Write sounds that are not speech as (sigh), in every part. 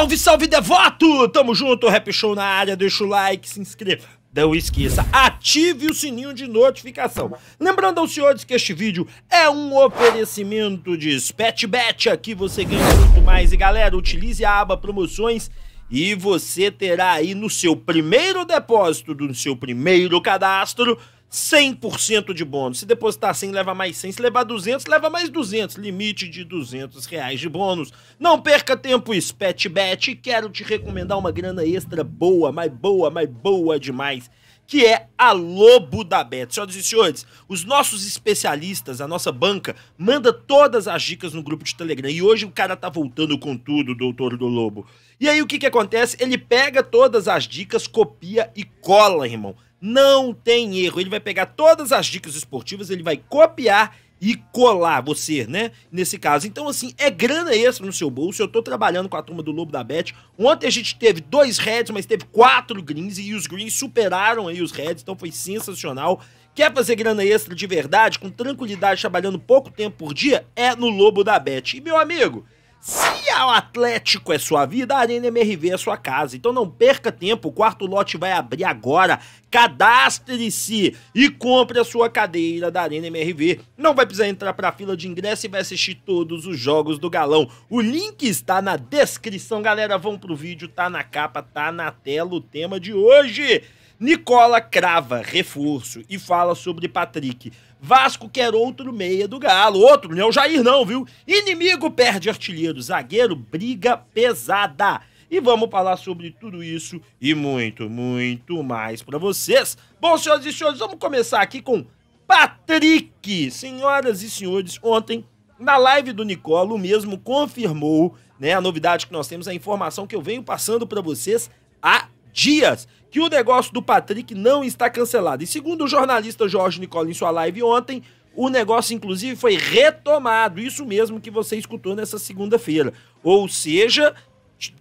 Salve, salve, devoto! Tamo junto, Rap Show na área, deixa o like, se inscreva. Não esqueça, ative o sininho de notificação. Lembrando aos senhores que este vídeo é um oferecimento de SpetBet, aqui você ganha muito mais. E galera, utilize a aba promoções e você terá aí no seu primeiro depósito, no seu primeiro cadastro, 100% de bônus. Se depositar 100, leva mais 100. Se levar 200, leva mais 200. Limite de 200 reais de bônus. Não perca tempo, SpetBet. Quero te recomendar uma grana extra boa, mas boa, mas boa demais. Que é a Lobo da Bet. Senhoras e senhores, os nossos especialistas, a nossa banca, manda todas as dicas no grupo de Telegram. E hoje o cara tá voltando com tudo, doutor do Lobo. E aí o que que acontece? Ele pega todas as dicas, copia e cola, irmão. Não tem erro. Ele vai pegar todas as dicas esportivas, ele vai copiar e colar você, né? Nesse caso. Então, assim, é grana extra no seu bolso. Eu tô trabalhando com a turma do Lobo da Bet. Ontem a gente teve dois Reds, mas teve quatro Greens e os Greens superaram aí os Reds, então foi sensacional. Quer fazer grana extra de verdade, com tranquilidade, trabalhando pouco tempo por dia? É no Lobo da Bet. E meu amigo, se o Atlético é sua vida, a Arena MRV é sua casa. Então não perca tempo, o quarto lote vai abrir agora. Cadastre-se e compre a sua cadeira da Arena MRV. Não vai precisar entrar para a fila de ingresso e vai assistir todos os jogos do galão. O link está na descrição, galera. Vão pro vídeo, tá na capa, tá na tela o tema de hoje. Nicola crava reforço e fala sobre Patrick. Vasco quer outro meia do Galo. Outro, não é o Jair não, viu? Inimigo perde artilheiro. Zagueiro briga pesada. E vamos falar sobre tudo isso e muito, muito mais para vocês. Bom, senhoras e senhores, vamos começar aqui com Patrick. Senhoras e senhores, ontem na live do o mesmo confirmou, né, a novidade que nós temos, a informação que eu venho passando para vocês há dias que o negócio do Patrick não está cancelado. E segundo o jornalista Jorge Nicola em sua live ontem, o negócio, inclusive, foi retomado. Isso mesmo que você escutou nessa segunda-feira. Ou seja,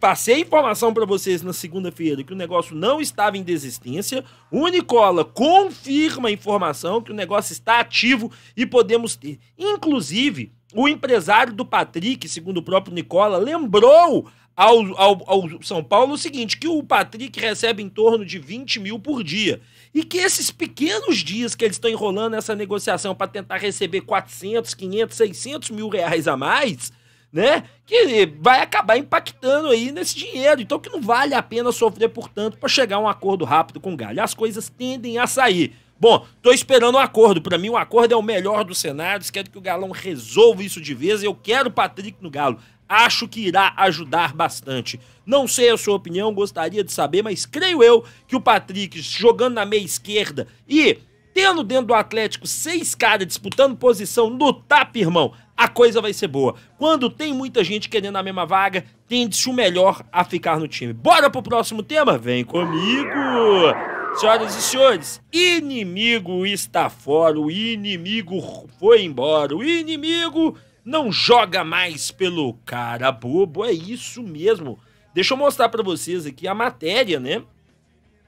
passei a informação para vocês na segunda-feira que o negócio não estava em desistência. O Nicola confirma a informação que o negócio está ativo e podemos ter. Inclusive, o empresário do Patrick, segundo o próprio Nicola, lembrou ao, ao, ao, São Paulo o seguinte: que o Patrick recebe em torno de 20 mil por dia. E que esses pequenos dias que eles estão enrolando essa negociação para tentar receber 400, 500, 600 mil reais a mais né? Que vai acabar impactando aí nesse dinheiro. Então que não vale a pena sofrer, portanto, para chegar a um acordo rápido com o Galho. As coisas tendem a sair. Bom, tô esperando um acordo. Para mim, o um acordo é o melhor dos cenários. Quero que o Galão resolva isso de vez. Eu quero o Patrick no Galo. Acho que irá ajudar bastante. Não sei a sua opinião, gostaria de saber, mas creio eu que o Patrick jogando na meia esquerda e tendo dentro do Atlético seis caras disputando posição no TAP, irmão, a coisa vai ser boa. Quando tem muita gente querendo a mesma vaga, tende-se o melhor a ficar no time. Bora pro próximo tema? Vem comigo! Senhoras e senhores, inimigo está fora, o inimigo foi embora, o inimigo não joga mais pelo cara bobo, é isso mesmo. Deixa eu mostrar para vocês aqui a matéria, né?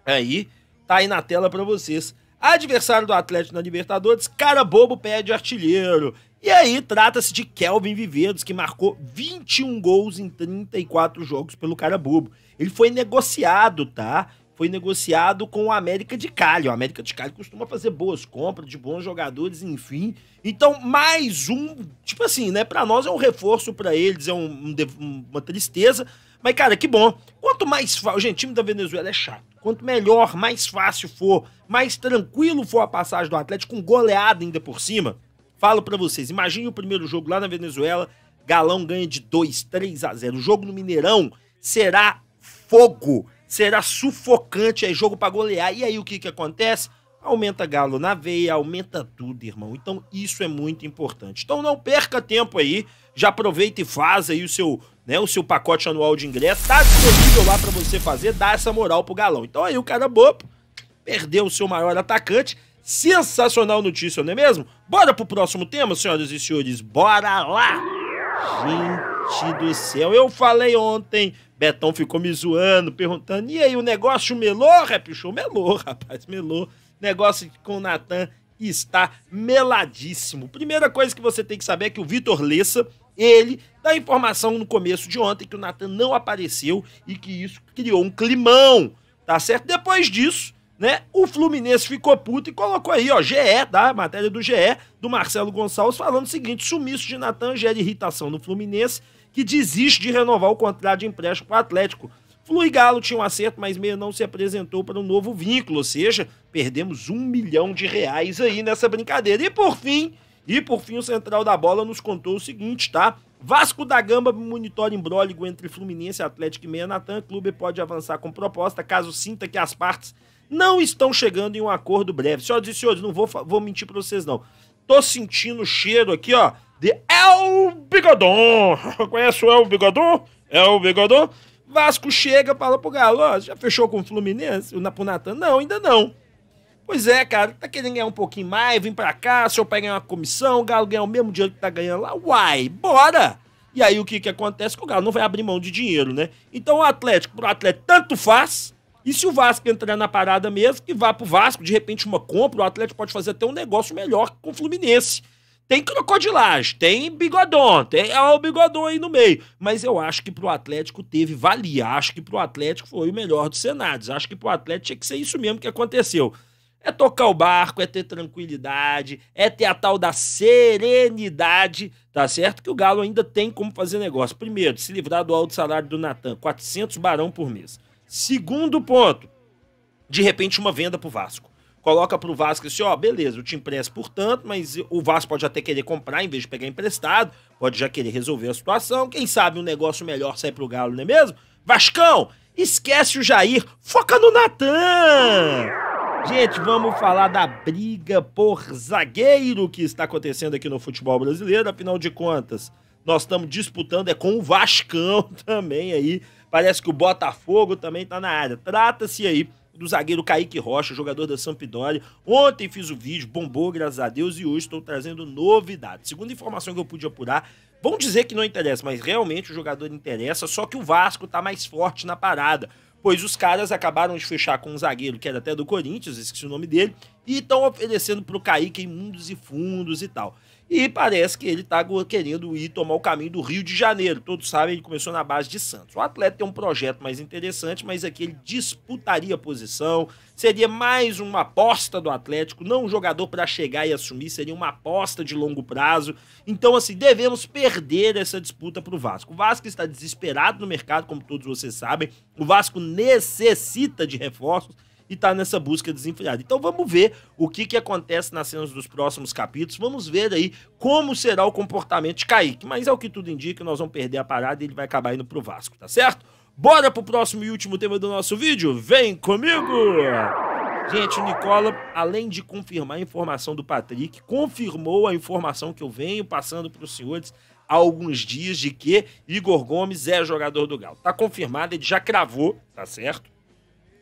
Aí, tá aí na tela para vocês. Adversário do Atlético na Libertadores, cara bobo pede artilheiro. E aí trata-se de Kelvin Viveiros, que marcou 21 gols em 34 jogos pelo cara bobo. Ele foi negociado, tá? Foi negociado com o América de Cali. O América de Cali costuma fazer boas compras de bons jogadores, enfim. Então, mais um, tipo assim, né? Para nós é um reforço para eles, é um, um, uma tristeza, mas, cara, que bom. Quanto mais fácil. Gente, time da Venezuela é chato. Quanto melhor, mais fácil for, mais tranquilo for a passagem do Atlético, com goleada ainda por cima. Falo para vocês, imagine o primeiro jogo lá na Venezuela, Galão ganha de 2, 3 a 0. O jogo no Mineirão será fogo, será sufocante, é jogo para golear. E aí o que que acontece? aumenta galo na veia, aumenta tudo, irmão. Então isso é muito importante. Então não perca tempo aí, já aproveita e faz aí o seu, né, o seu pacote anual de ingresso, tá disponível lá para você fazer, dá essa moral pro galão. Então aí o cara bobo perdeu o seu maior atacante. Sensacional notícia, não é mesmo? Bora pro próximo tema, senhoras e senhores, bora lá. Gente do céu, eu falei ontem, Betão ficou me zoando, perguntando: "E aí, o negócio melou, rap show melou, rapaz, melou" negócio com o Natan está meladíssimo. Primeira coisa que você tem que saber é que o Vitor Lessa, ele dá informação no começo de ontem que o Natan não apareceu e que isso criou um climão, tá certo? Depois disso, né, o Fluminense ficou puto e colocou aí, ó, GE, tá? Matéria do GE, do Marcelo Gonçalves, falando o seguinte: sumiço de Natan gera irritação no Fluminense, que desiste de renovar o contrato de empréstimo com o Atlético. Fluigalo Galo tinha um acerto, mas meia não se apresentou para um novo vínculo, ou seja, perdemos um milhão de reais aí nessa brincadeira. E por fim, e por fim o central da bola nos contou o seguinte, tá? Vasco da Gama monitora imbróligo entre Fluminense, Atlético e Meia Natan. Clube pode avançar com proposta caso sinta que as partes não estão chegando em um acordo breve. Senhoras e senhores, não vou, vou mentir para vocês não. Tô sentindo o cheiro aqui, ó, de El Bigodon. (laughs) Conhece o El Bigodon? El Bigodon? Vasco chega fala pro Galo, ó, já fechou com o Fluminense? O Napunatan? Não, ainda não. Pois é, cara, tá querendo ganhar um pouquinho mais, vem pra cá, seu pai ganha uma comissão, o Galo ganha o mesmo dinheiro que tá ganhando lá, uai, bora! E aí o que que acontece? Que o Galo não vai abrir mão de dinheiro, né? Então o Atlético, pro Atlético, tanto faz, e se o Vasco entrar na parada mesmo, que vá pro Vasco, de repente uma compra, o Atlético pode fazer até um negócio melhor com o Fluminense. Tem crocodilagem, tem bigodon, tem ó, é o bigodon aí no meio. Mas eu acho que pro Atlético teve valia. Acho que pro Atlético foi o melhor dos cenários. Acho que pro Atlético tinha que ser isso mesmo que aconteceu. É tocar o barco, é ter tranquilidade, é ter a tal da serenidade, tá certo? Que o Galo ainda tem como fazer negócio. Primeiro, se livrar do alto salário do Natan, 400 barão por mês. Segundo ponto, de repente uma venda pro Vasco coloca pro Vasco assim, ó, beleza, eu te empresto por tanto, mas o Vasco pode até querer comprar em vez de pegar emprestado, pode já querer resolver a situação, quem sabe um negócio melhor sai pro Galo, não é mesmo? Vascão, esquece o Jair, foca no Natan! Gente, vamos falar da briga por zagueiro que está acontecendo aqui no futebol brasileiro, afinal de contas, nós estamos disputando é com o Vascão (laughs) também aí, parece que o Botafogo também tá na área. Trata-se aí do zagueiro Kaique Rocha, jogador da Sampdoria. Ontem fiz o vídeo, bombou, graças a Deus, e hoje estou trazendo novidades. Segundo informação que eu pude apurar, vão dizer que não interessa, mas realmente o jogador interessa, só que o Vasco está mais forte na parada, pois os caras acabaram de fechar com um zagueiro que era até do Corinthians, esqueci o nome dele, e estão oferecendo para o Kaique em mundos e fundos e tal. E parece que ele está querendo ir tomar o caminho do Rio de Janeiro. Todos sabem, ele começou na base de Santos. O atleta tem um projeto mais interessante, mas aqui é ele disputaria a posição, seria mais uma aposta do Atlético, não um jogador para chegar e assumir, seria uma aposta de longo prazo. Então, assim, devemos perder essa disputa para o Vasco. O Vasco está desesperado no mercado, como todos vocês sabem. O Vasco necessita de reforços e tá nessa busca desenfreada. Então vamos ver o que, que acontece nas cenas dos próximos capítulos, vamos ver aí como será o comportamento de Kaique, mas é o que tudo indica, nós vamos perder a parada e ele vai acabar indo pro Vasco, tá certo? Bora pro próximo e último tema do nosso vídeo? Vem comigo! Gente, o Nicola, além de confirmar a informação do Patrick, confirmou a informação que eu venho passando para os senhores há alguns dias de que Igor Gomes é jogador do Galo. Tá confirmado, ele já cravou, tá certo?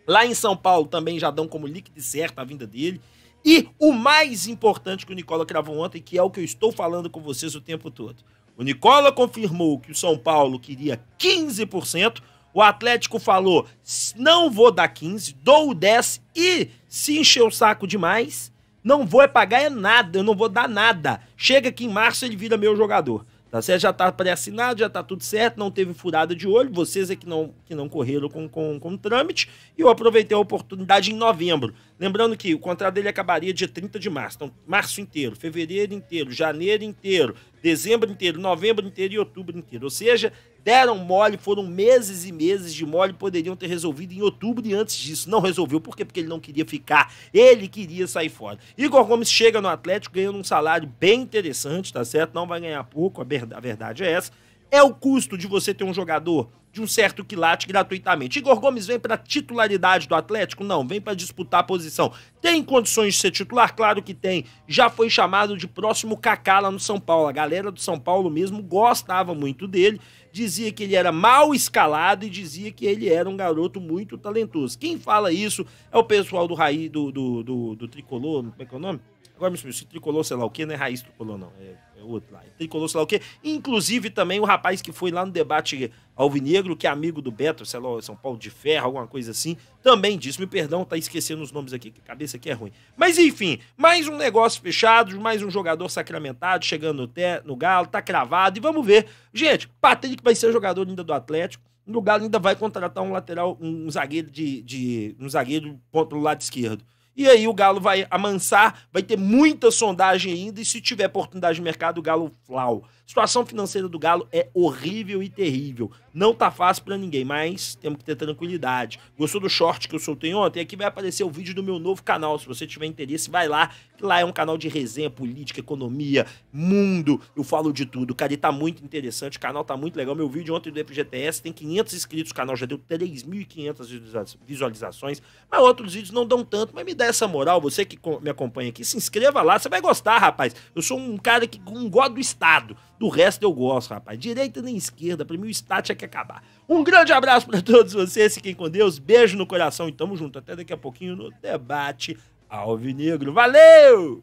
Lá em São Paulo também já dão como líquido certo a vinda dele. E o mais importante que o Nicola cravou ontem, que é o que eu estou falando com vocês o tempo todo. O Nicola confirmou que o São Paulo queria 15%, o Atlético falou: não vou dar 15, dou 10 e se encher o saco demais, não vou é pagar é nada, eu não vou dar nada. Chega aqui em março ele vira meu jogador. Tá certo? Já está pré-assinado, já está tudo certo, não teve furada de olho, vocês é que não, que não correram com, com, com o trâmite, e eu aproveitei a oportunidade em novembro. Lembrando que o contrato dele acabaria dia 30 de março, então março inteiro, fevereiro inteiro, janeiro inteiro, dezembro inteiro, novembro inteiro e outubro inteiro. Ou seja, deram mole, foram meses e meses de mole, poderiam ter resolvido em outubro e antes disso. Não resolveu, por quê? Porque ele não queria ficar, ele queria sair fora. Igor Gomes chega no Atlético ganhando um salário bem interessante, tá certo? Não vai ganhar pouco, a verdade é essa é o custo de você ter um jogador de um certo quilate gratuitamente. Igor Gomes vem para titularidade do Atlético? Não, vem para disputar a posição. Tem condições de ser titular? Claro que tem. Já foi chamado de próximo Kaká lá no São Paulo. A galera do São Paulo mesmo gostava muito dele, dizia que ele era mal escalado e dizia que ele era um garoto muito talentoso. Quem fala isso é o pessoal do Raí, do, do, do, do Tricolor, como é que é o nome? Agora me sumiu, se tricolor sei lá o quê, não é raiz tricolor não, é, é outro lá. Tricolou, é tricolor sei lá o quê. Inclusive também o rapaz que foi lá no debate alvinegro, que é amigo do Beto, sei lá, São Paulo de Ferro, alguma coisa assim, também disse. Me perdão, tá esquecendo os nomes aqui, que a cabeça aqui é ruim. Mas enfim, mais um negócio fechado, mais um jogador sacramentado chegando no, no Galo, tá cravado e vamos ver. Gente, Patrick vai ser jogador ainda do Atlético. O Galo ainda vai contratar um lateral, um zagueiro de, de um zagueiro ponto do lado esquerdo. E aí o Galo vai amansar, vai ter muita sondagem ainda, e se tiver oportunidade de mercado, o Galo flau. situação financeira do Galo é horrível e terrível. Não tá fácil para ninguém, mas temos que ter tranquilidade. Gostou do short que eu soltei ontem? Aqui vai aparecer o vídeo do meu novo canal. Se você tiver interesse, vai lá, que lá é um canal de resenha, política, economia, mundo. Eu falo de tudo. Cara, e tá muito interessante, o canal tá muito legal. Meu vídeo ontem do FGTS tem 500 inscritos, o canal já deu 3.500 visualizações. Mas outros vídeos não dão tanto, mas me dá essa moral, você que me acompanha aqui, se inscreva lá, você vai gostar, rapaz. Eu sou um cara que gosta do Estado. Do resto eu gosto, rapaz. Direita nem esquerda, pra mim o Estado tinha que acabar. Um grande abraço para todos vocês, fiquem com Deus, beijo no coração e tamo junto. Até daqui a pouquinho no debate Alvinegro. Valeu!